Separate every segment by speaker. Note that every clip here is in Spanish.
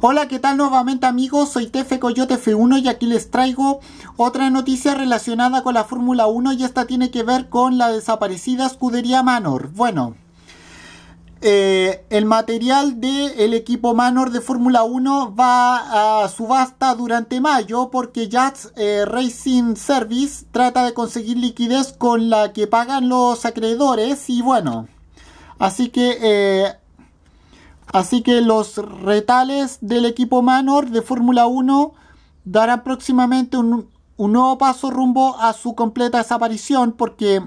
Speaker 1: Hola, ¿qué tal nuevamente amigos? Soy Tefe Coyote F1 y aquí les traigo otra noticia relacionada con la Fórmula 1 y esta tiene que ver con la desaparecida escudería Manor. Bueno, eh, el material del equipo Manor de Fórmula 1 va a subasta durante mayo porque Jazz eh, Racing Service trata de conseguir liquidez con la que pagan los acreedores y bueno, así que... Eh, Así que los retales del equipo Manor de Fórmula 1 darán próximamente un, nuevo paso rumbo a su completa desaparición porque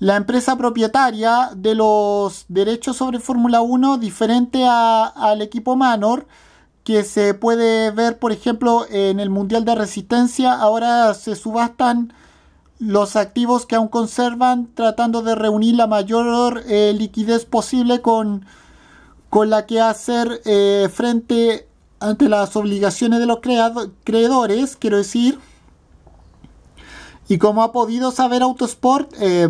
Speaker 1: la empresa propietaria de los derechos sobre Fórmula 1, diferente al equipo Manor, que se puede ver, por ejemplo, en el Mundial de Resistencia, ahora se subastan los activos que aún conservan, tratando de reunir la mayor eh, liquidez posible con con la que hacer eh, frente ante las obligaciones de los creadores, quiero decir. Y como ha podido saber Autosport, eh,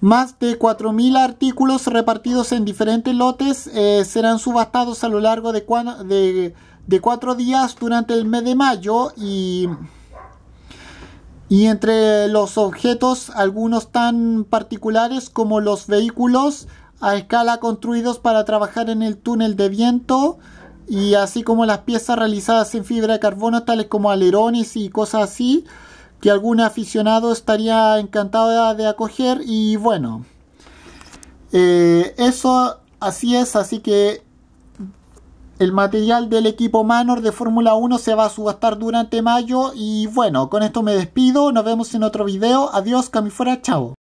Speaker 1: más de 4.000 artículos repartidos en diferentes lotes eh, serán subastados a lo largo de, de, cuatro días durante el mes de mayo y, y entre los objetos algunos tan particulares como los vehículos a escala construidos para trabajar en el túnel de viento y así como las piezas realizadas en fibra de carbono tales como alerones y cosas así que algún aficionado estaría encantado de acoger y bueno eh, eso así es así que el material del equipo Manor de Fórmula 1 se va a subastar durante mayo y bueno con esto me despido nos vemos en otro video adiós camifuera chao